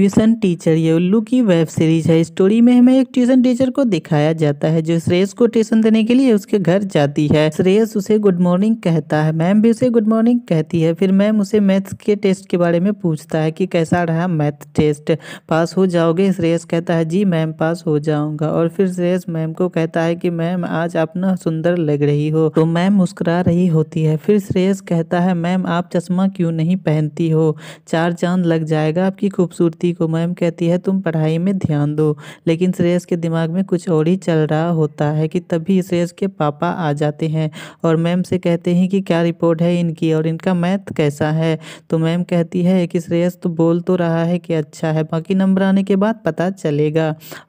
tuition teacher ये उल्लू की वेब सीरीज है स्टोरी में हमें एक ट्यूशन टीचर को दिखाया जाता है जो श्रेयस को ट्यूशन देने के लिए उसके घर जाती है श्रेयस उसे गुड मॉर्निंग कहता है मैम भी उसे गुड मॉर्निंग कहती है फिर मैम उसे मैथ्स के टेस्ट के बारे में पूछता है कि कैसा रहा मैथ टेस्ट पास हो जाओगे श्रेयस कहता है जी मैम पास हो जाऊंगा और फिर श्रेयस मैम को कहता है की मैम आज आप ना सुंदर लग रही हो तो मैम मुस्कुरा रही होती है फिर श्रेयस कहता है मैम आप चश्मा क्यों नहीं पहनती हो चार चांद लग जाएगा आपकी खूबसूरती श्रुति को मैम कहती है तुम पढ़ाई में ध्यान दो लेकिन श्रेयस के दिमाग में कुछ और ही चल रहा होता है कि तभी श्रेयस के पापा आ जाते हैं और मैम से कहते हैं कि क्या रिपोर्ट है इनकी और इनका मैथ कैसा है तो मैम कहती है कि श्रेयस तो बोल तो रहा है कि अच्छा है बाकी नंबर आने के बाद पता चलेगा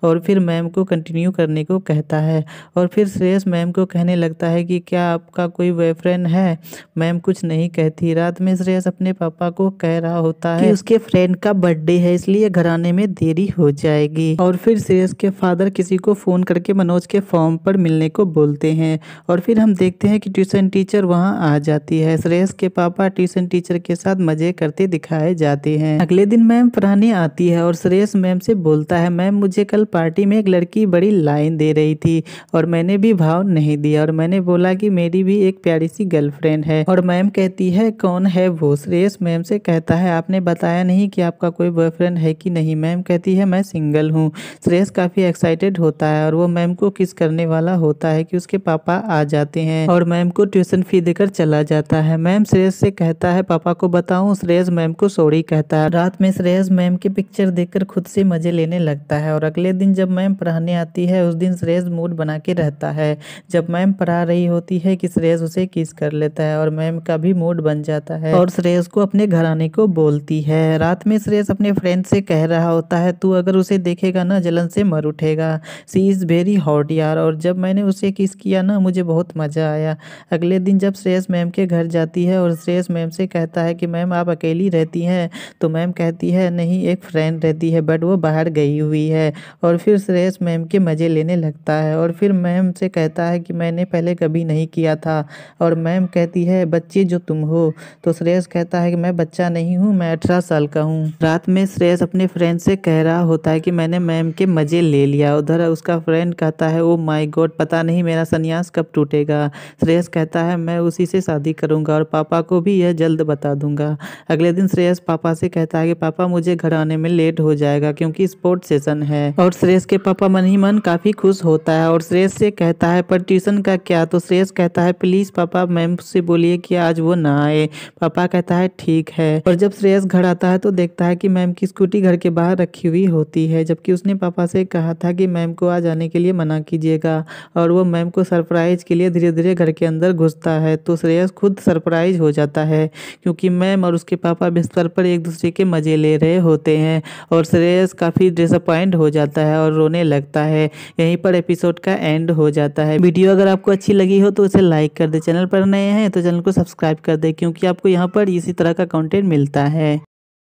और फिर मैम को कंटिन्यू करने को कहता है और फिर श्रेयस मैम को कहने लगता है कि क्या आपका कोई बॉयफ्रेंड है मैम कुछ नहीं कहती रात में श्रेयस अपने पापा को कह रहा होता है कि उसके फ्रेंड का बर्थडे है इसलिए इसलिए आने में देरी हो जाएगी और फिर श्रेयस के फादर किसी को फ़ोन करके मनोज के फॉर्म पर मिलने को बोलते हैं और फिर हम देखते हैं कि ट्यूशन टीचर वहाँ आ जाती है श्रेयस के पापा ट्यूशन टीचर के साथ मज़े करते दिखाए जाते हैं अगले दिन मैम फरहानी आती है और श्रेयस मैम से बोलता है मैम मुझे कल पार्टी में एक लड़की बड़ी लाइन दे रही थी और मैंने भी भाव नहीं दिया और मैंने बोला कि मेरी भी एक प्यारी सी गर्लफ्रेंड है और मैम कहती है कौन है वो श्रेयस मैम से कहता है आपने बताया नहीं कि आपका कोई बॉयफ्रेंड गर्लफ्रेंड है कि नहीं मैम कहती है मैं सिंगल हूँ श्रेयस काफ़ी एक्साइटेड होता है और वो मैम को किस करने वाला होता है कि उसके पापा आ जाते हैं और मैम को ट्यूशन फी देकर चला जाता है मैम श्रेयस से कहता है पापा को बताऊँ श्रेयस मैम को सॉरी कहता है रात में श्रेयस मैम की पिक्चर देखकर खुद से मजे लेने लगता है और अगले दिन जब मैम पढ़ाने आती है उस दिन श्रेयस मूड बना के रहता है जब मैम पढ़ा रही होती है कि श्रेयस उसे किस कर लेता है और मैम का भी मूड बन जाता है और श्रेयस को अपने घराने को बोलती है रात में श्रेयस अपने फ्रेंड जलन से कह रहा होता है तू अगर उसे देखेगा ना जलन से मर उठेगा सी इज़ वेरी हॉट यार और जब मैंने उसे किस किया ना मुझे बहुत मज़ा आया अगले दिन जब श्रेयस मैम के घर जाती है और श्रेयस मैम से कहता है कि मैम आप अकेली रहती हैं तो मैम कहती है नहीं एक फ्रेंड रहती है बट वो बाहर गई हुई है और फिर श्रेयस मैम के मज़े लेने लगता है और फिर मैम से कहता है कि मैंने पहले कभी नहीं किया था और मैम कहती है बच्चे जो तुम हो तो श्रेयस कहता है कि मैं बच्चा नहीं हूँ मैं अठारह साल का हूँ रात में श्रेय जयेश अपने फ्रेंड से कह रहा होता है कि मैंने मैम के मज़े ले लिया उधर उसका फ्रेंड कहता है ओ माय गॉड पता नहीं मेरा सन्यास कब टूटेगा श्रेयस कहता है मैं उसी से शादी करूँगा और पापा को भी यह जल्द बता दूंगा अगले दिन श्रेयस पापा से कहता है कि पापा मुझे घर आने में लेट हो जाएगा क्योंकि स्पोर्ट सेशन है और श्रेयस के पापा मन ही मन काफ़ी खुश होता है और श्रेयस से कहता है पर ट्यूशन का क्या तो श्रेयस कहता है प्लीज़ पापा मैम से बोलिए कि आज वो ना आए पापा कहता है ठीक है और जब श्रेयस घर आता है तो देखता है कि मैम किसको स्कूटी घर के बाहर रखी हुई होती है जबकि उसने पापा से कहा था कि मैम को आज आने के लिए मना कीजिएगा और वो मैम को सरप्राइज़ के लिए धीरे धीरे घर के अंदर घुसता है तो श्रेयस खुद सरप्राइज हो जाता है क्योंकि मैम और उसके पापा बिस्तर पर एक दूसरे के मज़े ले रहे होते हैं और श्रेयस काफ़ी डिसअपॉइंट हो जाता है और रोने लगता है यहीं पर एपिसोड का एंड हो जाता है वीडियो अगर आपको अच्छी लगी हो तो उसे लाइक कर दे चैनल पर नए हैं तो चैनल को सब्सक्राइब कर दे क्योंकि आपको यहाँ पर इसी तरह का कंटेंट मिलता है